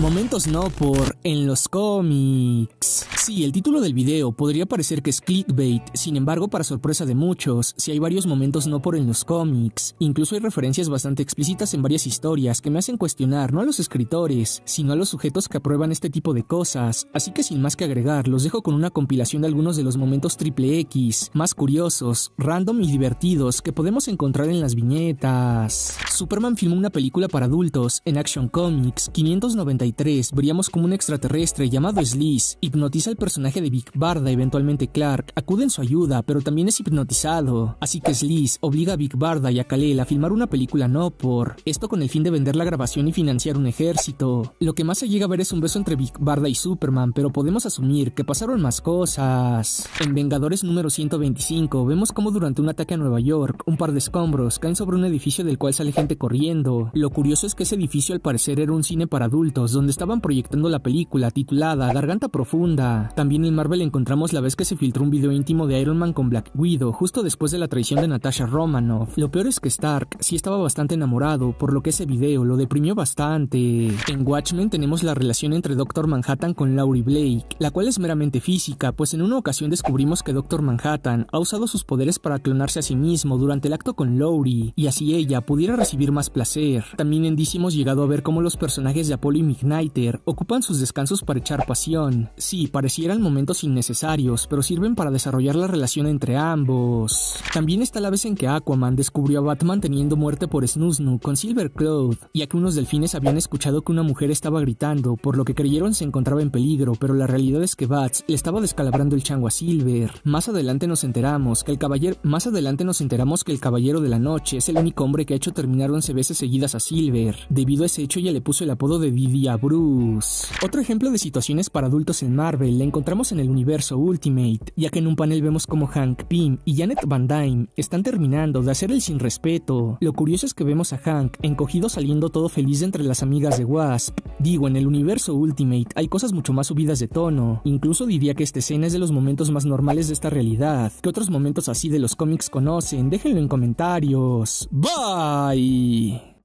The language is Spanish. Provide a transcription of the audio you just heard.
Momentos no por En los cómics. Sí, el título del video podría parecer que es clickbait, sin embargo, para sorpresa de muchos, si hay varios momentos no por en los cómics. Incluso hay referencias bastante explícitas en varias historias que me hacen cuestionar no a los escritores, sino a los sujetos que aprueban este tipo de cosas. Así que sin más que agregar, los dejo con una compilación de algunos de los momentos triple X, más curiosos, random y divertidos que podemos encontrar en las viñetas. Superman filmó una película para adultos en Action Comics 590. ...veríamos cómo como un extraterrestre llamado Sliz hipnotiza al personaje de Big Barda, eventualmente Clark, acude en su ayuda, pero también es hipnotizado, así que Sliss obliga a Big Barda y a Kalel a filmar una película no por, esto con el fin de vender la grabación y financiar un ejército. Lo que más se llega a ver es un beso entre Big Barda y Superman, pero podemos asumir que pasaron más cosas. En Vengadores número 125 vemos como durante un ataque a Nueva York, un par de escombros caen sobre un edificio del cual sale gente corriendo. Lo curioso es que ese edificio al parecer era un cine para adultos, donde estaban proyectando la película titulada Garganta Profunda. También en Marvel encontramos la vez que se filtró un video íntimo de Iron Man con Black Widow justo después de la traición de Natasha Romanoff. Lo peor es que Stark sí estaba bastante enamorado, por lo que ese video lo deprimió bastante. En Watchmen tenemos la relación entre Doctor Manhattan con Laurie Blake, la cual es meramente física, pues en una ocasión descubrimos que Doctor Manhattan ha usado sus poderes para clonarse a sí mismo durante el acto con Laurie, y así ella pudiera recibir más placer. También en DC hemos llegado a ver cómo los personajes de Apolo y Igniter ocupan sus descansos para echar pasión. Sí, parecieran momentos innecesarios, pero sirven para desarrollar la relación entre ambos. También está la vez en que Aquaman descubrió a Batman teniendo muerte por Snusnu con Silver Cloud, ya que unos delfines habían escuchado que una mujer estaba gritando, por lo que creyeron se encontraba en peligro, pero la realidad es que Bats le estaba descalabrando el chango a Silver. Más adelante nos enteramos que el caballero, más adelante nos enteramos que el caballero de la noche es el único hombre que ha hecho terminar once veces seguidas a Silver. Debido a ese hecho ya le puso el apodo de Didi Bruce. Otro ejemplo de situaciones para adultos en Marvel la encontramos en el universo Ultimate, ya que en un panel vemos como Hank Pym y Janet Van Dyne están terminando de hacer el sin respeto. Lo curioso es que vemos a Hank encogido saliendo todo feliz entre las amigas de Wasp. Digo, en el universo Ultimate hay cosas mucho más subidas de tono. Incluso diría que esta escena es de los momentos más normales de esta realidad. ¿Qué otros momentos así de los cómics conocen? Déjenlo en comentarios. Bye.